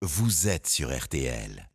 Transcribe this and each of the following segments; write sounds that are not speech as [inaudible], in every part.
Vous êtes sur RTL.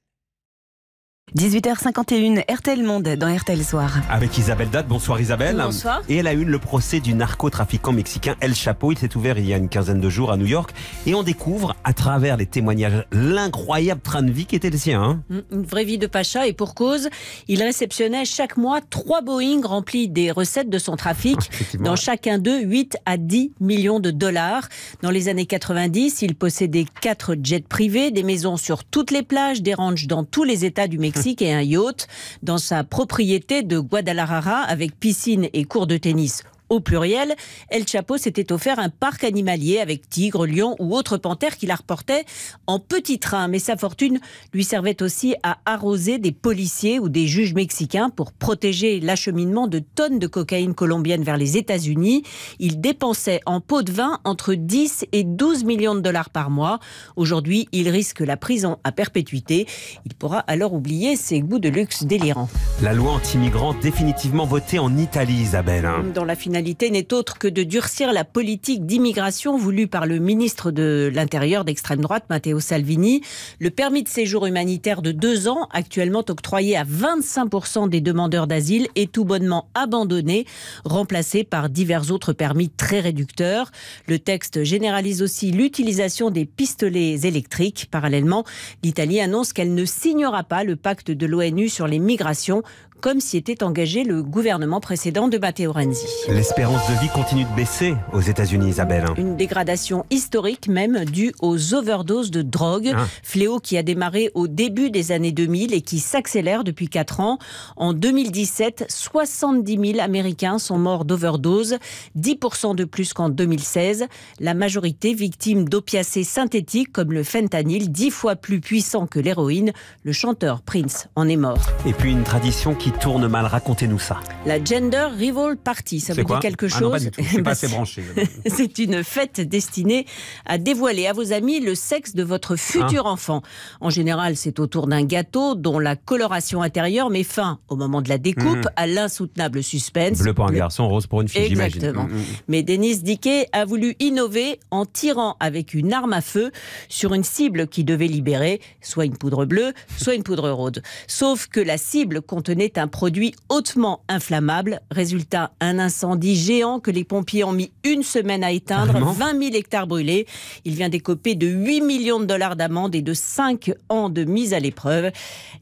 18h51, RTL Monde dans RTL Soir. Avec Isabelle Dade, Bonsoir Isabelle. Bonsoir. Et elle a eu le procès du narcotrafiquant mexicain El Chapo. Il s'est ouvert il y a une quinzaine de jours à New York. Et on découvre, à travers les témoignages, l'incroyable train de vie qui était le sien. Hein. Mm, une vraie vie de Pacha. Et pour cause, il réceptionnait chaque mois trois Boeing remplis des recettes de son trafic. Ah, dans chacun d'eux, 8 à 10 millions de dollars. Dans les années 90, il possédait quatre jets privés, des maisons sur toutes les plages, des ranchs dans tous les États du Mexique et un yacht dans sa propriété de Guadalajara avec piscine et cours de tennis au pluriel, El Chapo s'était offert un parc animalier avec tigres, lions ou autres panthères qu'il reportaient en petit train. Mais sa fortune lui servait aussi à arroser des policiers ou des juges mexicains pour protéger l'acheminement de tonnes de cocaïne colombienne vers les États-Unis. Il dépensait en pots de vin entre 10 et 12 millions de dollars par mois. Aujourd'hui, il risque la prison à perpétuité. Il pourra alors oublier ses goûts de luxe délirants. La loi anti-migrants définitivement votée en Italie, Isabelle. Dans la finalité n'est autre que de durcir la politique d'immigration voulue par le ministre de l'Intérieur d'extrême droite, Matteo Salvini. Le permis de séjour humanitaire de deux ans, actuellement octroyé à 25% des demandeurs d'asile, est tout bonnement abandonné, remplacé par divers autres permis très réducteurs. Le texte généralise aussi l'utilisation des pistolets électriques. Parallèlement, l'Italie annonce qu'elle ne signera pas le pacte de l'ONU sur les migrations comme s'y était engagé le gouvernement précédent de Matteo Renzi. L'espérance de vie continue de baisser aux États-Unis, Isabelle. Une dégradation historique même due aux overdoses de drogue, ah. fléau qui a démarré au début des années 2000 et qui s'accélère depuis 4 ans. En 2017, 70 000 Américains sont morts d'overdose, 10% de plus qu'en 2016. La majorité victime d'opiacés synthétiques comme le fentanyl, 10 fois plus puissant que l'héroïne. Le chanteur Prince en est mort. Et puis une tradition qui tourne mal. Racontez-nous ça. La Gender Rival Party, ça vous dit quelque chose ah non, pas pas assez branché. [laughs] C'est une fête destinée à dévoiler à vos amis le sexe de votre futur ah. enfant. En général, c'est autour d'un gâteau dont la coloration intérieure met fin au moment de la découpe mhm. à l'insoutenable suspense. Bleu pour un garçon, rose pour une fille, j'imagine. Exactement. Mhm, mhm. Mais Denise Diquet a voulu innover en tirant avec une arme à feu sur une cible qui devait libérer soit une poudre bleue, soit une poudre rose. Sauf que la cible contenait un un produit hautement inflammable. Résultat, un incendie géant que les pompiers ont mis une semaine à éteindre, Vraiment 20 000 hectares brûlés. Il vient d'écoper de 8 millions de dollars d'amende et de 5 ans de mise à l'épreuve.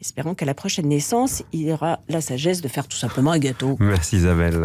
Espérons qu'à la prochaine naissance, il aura la sagesse de faire tout simplement un gâteau. Merci Isabelle.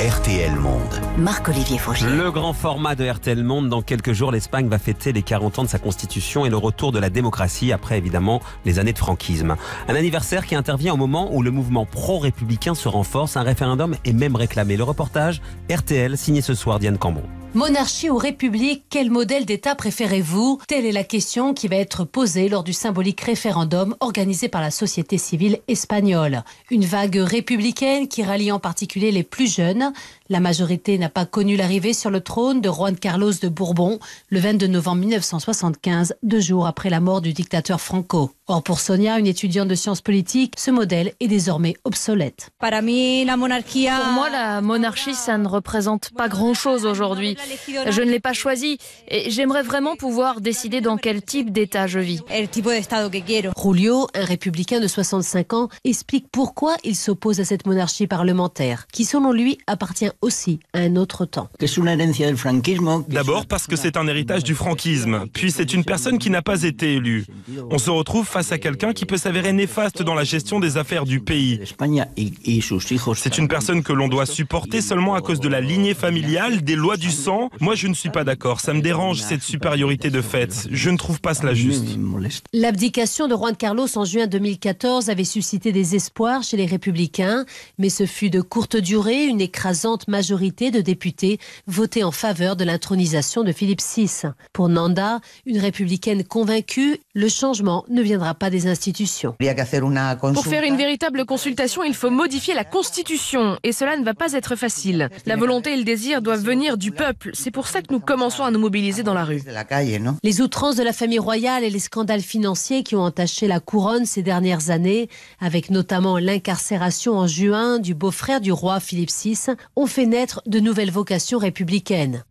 RTL Monde. Marc-Olivier Fauché. Le grand format de RTL Monde. Dans quelques jours, l'Espagne va fêter les 40 ans de sa constitution et le retour de la démocratie après évidemment les années de franquisme. Un anniversaire qui intervient au moment où le mouvement mouvement pro-républicain se renforce. Un référendum est même réclamé. Le reportage RTL signé ce soir Diane Cambon. Monarchie ou République, quel modèle d'État préférez-vous Telle est la question qui va être posée lors du symbolique référendum organisé par la société civile espagnole. Une vague républicaine qui rallie en particulier les plus jeunes. La majorité n'a pas connu l'arrivée sur le trône de Juan Carlos de Bourbon le 22 novembre 1975, deux jours après la mort du dictateur Franco. Or, pour Sonia, une étudiante de sciences politiques, ce modèle est désormais obsolète. Pour moi, la monarchie, ça ne représente pas grand-chose aujourd'hui. Je ne l'ai pas choisi et j'aimerais vraiment pouvoir décider dans quel type d'État je vis. Julio, un républicain de 65 ans, explique pourquoi il s'oppose à cette monarchie parlementaire, qui selon lui appartient aussi à un autre temps. D'abord parce que c'est un héritage du franquisme, puis c'est une personne qui n'a pas été élue. On se retrouve face à quelqu'un qui peut s'avérer néfaste dans la gestion des affaires du pays. C'est une personne que l'on doit supporter seulement à cause de la lignée familiale, des lois du sang moi je ne suis pas d'accord. Ça me dérange cette supériorité de fait. Je ne trouve pas cela juste. L'abdication de Juan Carlos en juin 2014 avait suscité des espoirs chez les républicains, mais ce fut de courte durée. Une écrasante majorité de députés votait en faveur de l'intronisation de Philippe VI. Pour Nanda, une républicaine convaincue, le changement ne viendra pas des institutions. Pour faire une véritable consultation, il faut modifier la Constitution et cela ne va pas être facile. La volonté et le désir doivent venir du peuple. C'est pour ça que nous commençons à nous mobiliser dans la rue. Les outrances de la famille royale et les scandales financiers qui ont entaché la couronne ces dernières années, avec notamment l'incarcération en juin du beau-frère du roi Philippe VI, ont fait naître de nouvelles vocations républicaines.